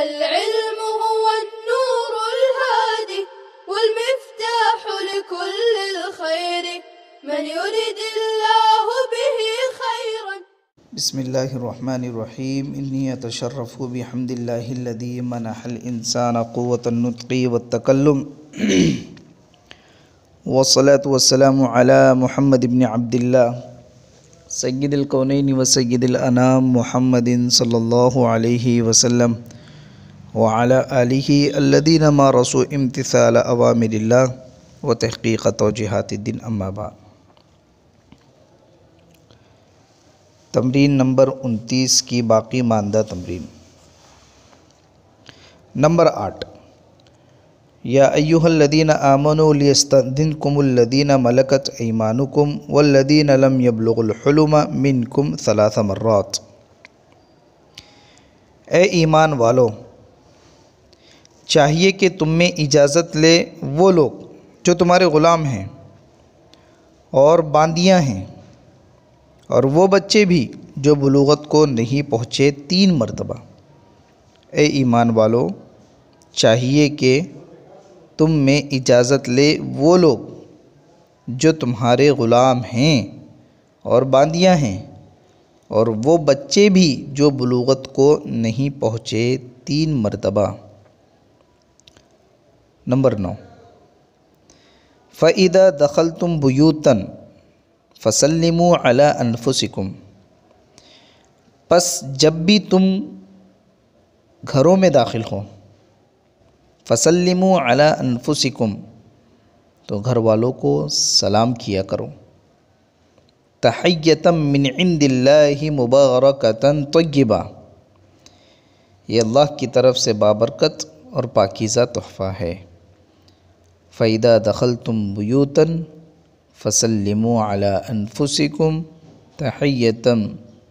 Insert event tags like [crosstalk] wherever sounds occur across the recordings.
العلم هو النور الهادي والمفتاح لكل الخير من يريد الله به خيرا بسم الله الرحمن الرحيم إني أتشرف بحمد الله الذي منح الإنسان قوة النطق والتكلم [clears throat] والصلاة والسلام على محمد بن عبد الله سيد الكونين وسيد الأنام محمد صلى الله عليه وسلم وعلى آله الذين مارسوا امتثال أوامر الله وتحقيق توجيهات الدين أما بعد تمرین نمبر 29 کی باقی ماندہ تمرین نمبر 8 يا أيها الذين آمنوا لیستندنکم الذين ملكت أيمانكم والذين لم يبلغوا الحلم منكم ثلاث مرات اے ایمان والو चाहिए कि तुम में इजाज़त ले वो लोग जो तुम्हारे ग़ुलाम हैं और बांदियाँ हैं और वो बच्चे भी जो बलूगत को नहीं पहुँचे तीन मरतबा ए ईमान वालों चाहिए कि तुम में इजाज़त ले वो लोग जो तुम्हारे ग़ुलाम हैं और बांदियाँ हैं और वो बच्चे भी जो बलूगत को नहीं पहुँचे तीन मरतबा नंबर नौ फ़ैद दखल तुम बुयूतन फसलम अला अनफुसिकुम बस जब भी तुम घरों में दाखिल हो फसलम अला अनफुसिकुम तो घर वालों को सलाम किया करो तहयतम मिन इंदिल्लाहि मुबारकतन तय्यबा ये अल्लाह की तरफ से बाबरकत और पाकिज़ा तोहफ़ा है फ़ैदा दखल तुम बुतन फसलम अनफुसिकुम तहैतम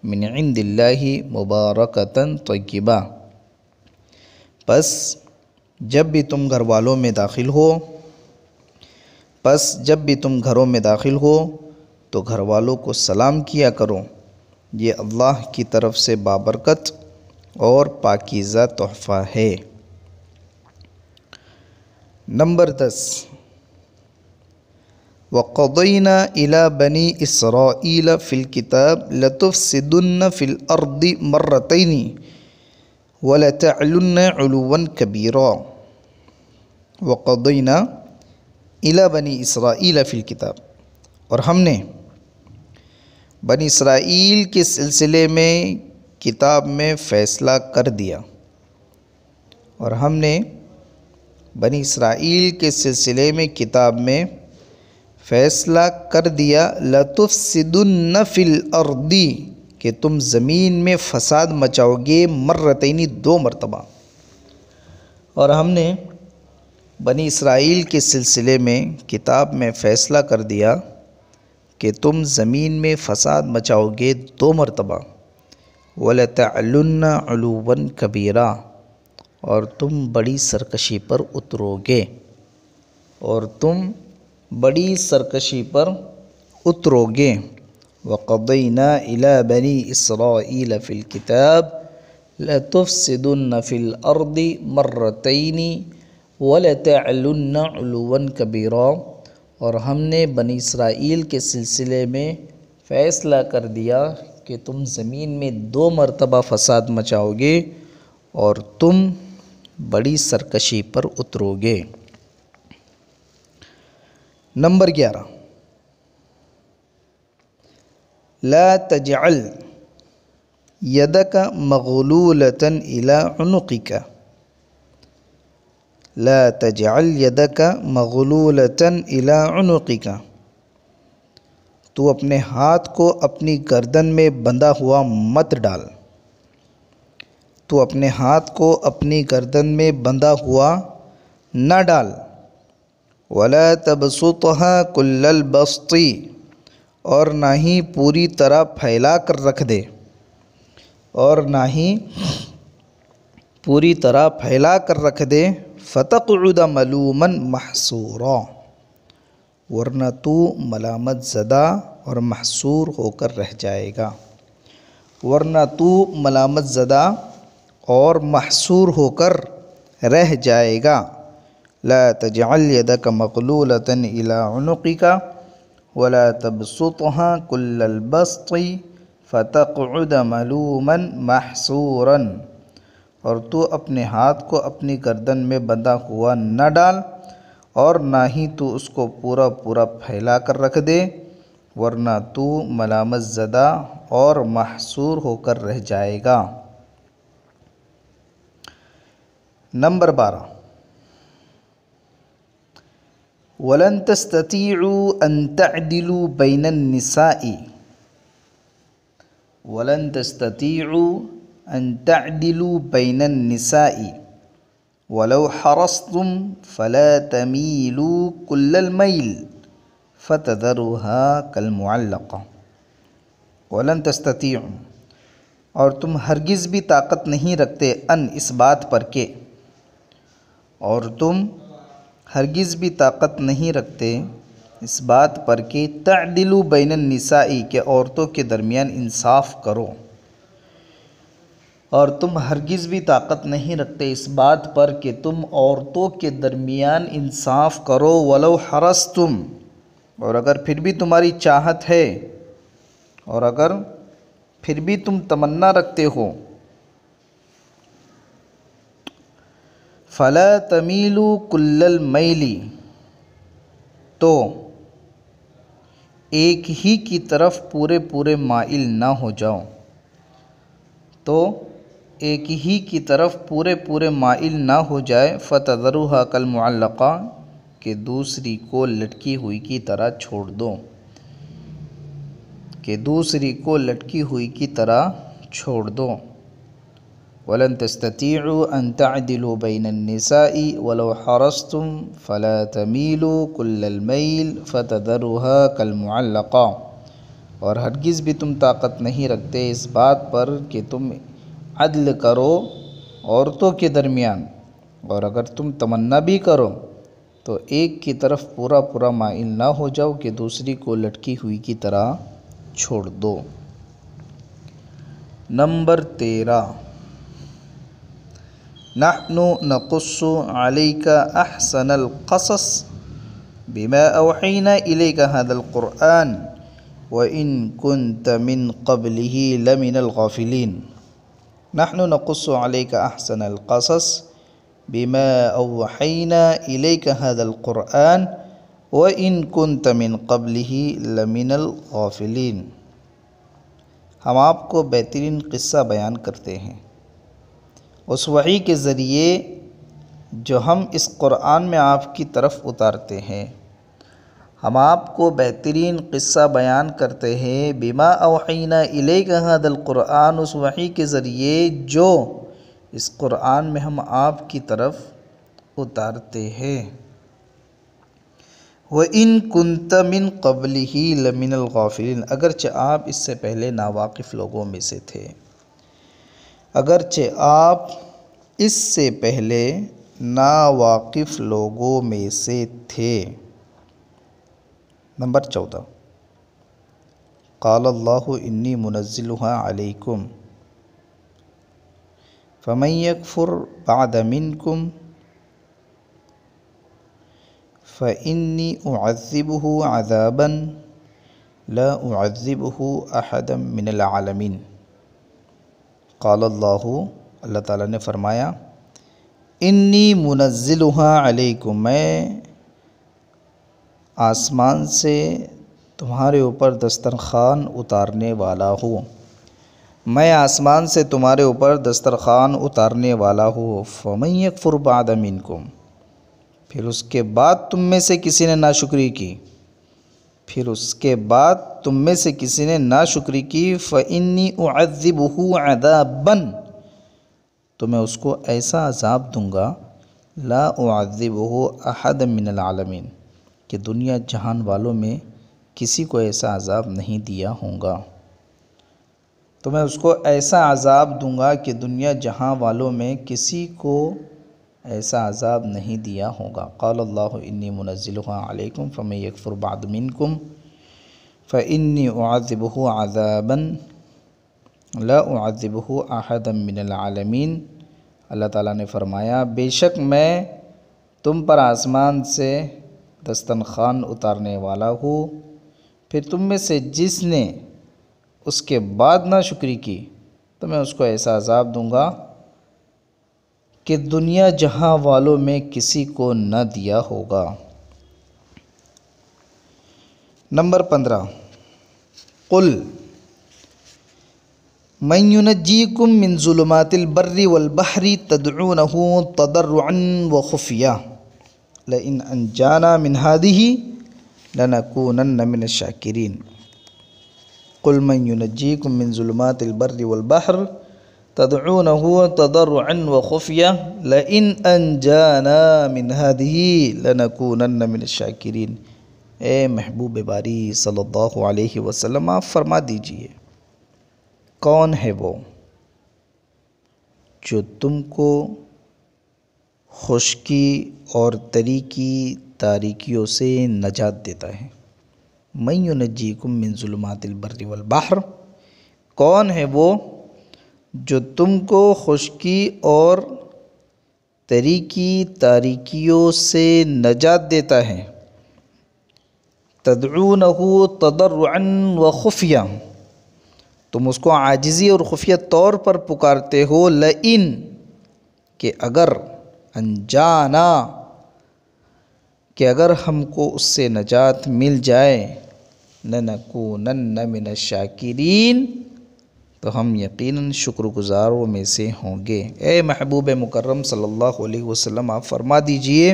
मिन दिल्लाही मुबारकतन तयबा बस जब भी तुम घर वालों में दाखिल हो बस जब भी तुम घरों में दाखिल हो तो घर वालों को सलाम किया करो ये अल्लाह की तरफ से बाबरकत और पाकिज़ा तहफ़ा है नंबर दस वक़ीना इला बनी इसराइल फ़िल किताब लतुफ़ सिदुन्न फ़िल अर्दी मर्रतनी वलतलुन कबीरा वक़ीना इला बनी इसराइल फ़िल किताब और हमने बनी इसराइल के सिलसिले में किताब में फ़ैसला कर दिया और हमने बनी इसराइल के सिलसिले में किताब में फ़ैसला कर दिया लतुफ़ सिदुलनफिल अर्दी कि तुम ज़मीन में फसाद मचाओगे मर्रतनी दो मरतबा और हमने बनी इसराइल के सिलसिले में किताब में फ़ैसला कर दिया कि तुम ज़मीन में फसाद मचाओगे दो मरतबा वलतन कबीरा और तुम बड़ी सरकशी पर उतरोगे और तुम बड़ी सरकशी पर उतरोगे वक़ीना इला बनी इसराइल फ़िल किताब लतफ़सदन फ़िल अर्दी मर्रतनी वलतन कबीरा और हमने बनी इसराइल के सिलसिले में फ़ैसला कर दिया कि तुम ज़मीन में दो मरतबा फ़साद मचाओगे और तुम बड़ी सरकशी पर उतरोगे नंबर ग्यारह ला तजल यद का मगलूलतन इलाकी का यद का मगलूलतन इलाकी तो अपने हाथ को अपनी गर्दन में बंधा हुआ मत डाल तो अपने हाथ को अपनी गर्दन में बंधा हुआ न डाल वला तबसुतहा कुल्ल बस्ती और ना ही पूरी तरह फैला कर रख दे और ना ही पूरी तरह फैला कर रख दे उदा मलूमन महसूर वरना तू मलामत ज़दा और महसूर होकर रह जाएगा वरना तू मलामत ज़दा और महसूर होकर रह जाएगा ला तजाल यदक मकलूलतन का वला तबसुतहा कुल्लबस्ती फ़तःद मलूमन महसूरन और तू अपने हाथ को अपनी गर्दन में बंधा हुआ न डाल और ना ही तू उसको पूरा पूरा फैला कर रख दे वरना तू मलामत ज़दा और महसूर होकर रह जाएगा نمبر بارہ ولن تستطيعوا أن تعدلوا بين النساء ولن تستطيعوا أن تعدلوا بين النساء ولو حرصتم فلا تميلوا كل الميل فتذروها كالمعلقة ولن تستطيعوا اور تم ہرگز بھی طاقت نہیں رکھتے ان اس بات پر کہ और तुम हरगिज़ भी ताकत नहीं रखते इस बात पर कि तदिलु बैन नसाई के औरतों के दरमियान इंसाफ करो और तुम हरगिज़ भी ताकत नहीं रखते इस बात पर कि तुम औरतों के दरमियान इंसाफ करो वलो हरस तुम और अगर फिर भी तुम्हारी चाहत है और अगर फिर भी तुम तमन्ना रखते हो फ़ला तमीलू कुल्ल मैली तो एक ही की तरफ पूरे पूरे माइल ना हो जाओ तो एक ही की तरफ पूरे पूरे माइल ना हो जाए फ़तरुह कल मल्लका के दूसरी को लटकी हुई की तरह छोड़ दो के दूसरी को लटकी हुई की तरह छोड़ दो वलन तस्ततीअनतदिलो बैनसाई वलो हरस्तुम फ़ला तमीलो कुल्लमैल फ़तदरुहा कलमल्लक़ा और हरगिज़ भी तुम ताकत नहीं रखते इस बात पर कि तुम अदल करो औरतों के दरमियान और अगर तुम तमन्ना भी करो तो एक की तरफ पूरा पूरा माइल ना हो जाओ कि दूसरी को लटकी हुई की तरह छोड़ दो नंबर तेरह نحن نقص عليك أحسن القصص بما أوحينا إليك هذا القرآن وإن كنت من قبله لمن الغافلين نحن نقص عليك أحسن القصص بما أوحينا إليك هذا القرآن وإن كنت من قبله لمن الغافلين آپ کو بہترین قصہ بیان کرتے ہیں उस वही के ज़रिए जो हम इस क़ुरान में आपकी तरफ़ उतारते हैं हम आपको बेहतरीन क़स्सा बयान करते हैं बिमा अवैना इलेकादलक़ुरान उस वही के ज़रिए जो इस क़ुरान में हम आपकी तरफ उतारते हैं व इन कुंतमिन कबली ही लमिनल गाफिलिन अगरचे आप इससे पहले नावाकिफ़ लोगों में से थे अगरचे आप इससे पहले नावाकिफ लोगों में से थे नंबर चौदह काल अल्लाह इन्नी मुनज़िलहा अलैकुम फ़मन यकफ़ुर बाद मिनकुम फ़इन्नी उज़िबहु अज़ाबन ला उज़िबहु अहदम मिनल आलमीन काल अल्लाह अल्लाह ताला ने फरमाया इन्नी मुनज़िलहा अलैकुम मैं आसमान से तुम्हारे ऊपर दस्तरखान उतारने वाला हूँ मैं आसमान से तुम्हारे ऊपर दस्तरखान उतारने वाला हूँ फ़मैक फ़ुरबादमिन कुम फिर उसके बाद तुम में से किसी ने नाशुक्री की फिर उसके बाद तुम में से किसी ने ना शुक्री की फ़िन्नी उज़िबहू अदाबन तो मैं उसको ऐसा अजाब दूँगा ला उज़िबहू अहद मिनलालमीन कि दुनिया जहान वालों में किसी को ऐसा अजाब नहीं दिया होगा तो मैं उसको ऐसा अजाब दूँगा कि दुनिया जहां वालों में किसी को ऐसा अजाब नहीं दिया होगा कल्लानी मुनज़िलकुम फ़म यकफ़ुरबादमिनकुम फ़िन्नी आज़िब आज़ाबन लाज़िब आहदमिनआलमीन अल्लाह ताला ने फ़रमाया बेशक मैं तुम पर आसमान से दस्तन खान उतारने वाला हूँ फिर तुम में से जिसने उसके बाद ना शुक्री की तो मैं उसको ऐसा अजाब दूँगा کہ دنیا جہاں والوں میں کسی کو نہ دیا ہوگا نمبر پندرہ قل من ينجيكم من ظلمات البر والبحر تدعونه تضرعا وخفيا لئن انجانا من هذه لنكونن من الشاكرين قل من ينجيكم من ظلمات البر والبحر तदूनह तदरअन व खुफिया ल इन अनजाना मिन हदी लनकून मिन शाकिरीन ए महबूब बारी सल्लल्लाहु अलैहि वसल्लम आप फरमा दीजिए कौन है वो जो तुमको खुशकी और तरीकी तारीकियों से नजात देता है मयूनजी कुम मिनजुलमातिलबर्रबहर कौन है वो जो तुमको खुशकी और तरीकी तारीकियों से नजात देता है हो तदर व खुफिया तुम उसको आजिज़ी और खुफिया तौर पर पुकारते हो लइन कि अगर अनजाना कि अगर हमको उससे नजात मिल जाए न नकून न मिन शाकिरीन तो हम यकीनन शुक्रगुजारों में से होंगे ए महबूब मुकर्रम सल्लल्लाहु अलैहि वसल्लम आप फरमा दीजिए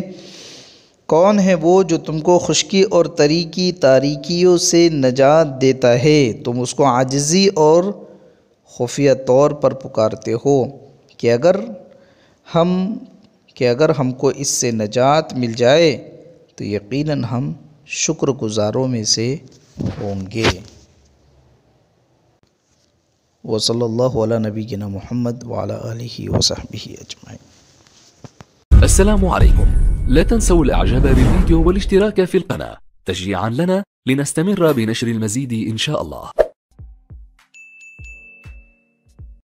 कौन है वो जो तुमको खुशकी और तरीकी तारीकियों से नजात देता है तुम उसको आजजी और खुफिया तौर पर पुकारते हो कि अगर हम कि अगर हमको इससे नजात मिल जाए तो यकीनन हम शुक्रगुजारों में से होंगे وصلى الله على نبينا محمد وعلى آله وصحبه أجمعين السلام عليكم لا تنسوا الإعجاب بالفيديو والاشتراك في القناة تشجيعا لنا لنستمر بنشر المزيد إن شاء الله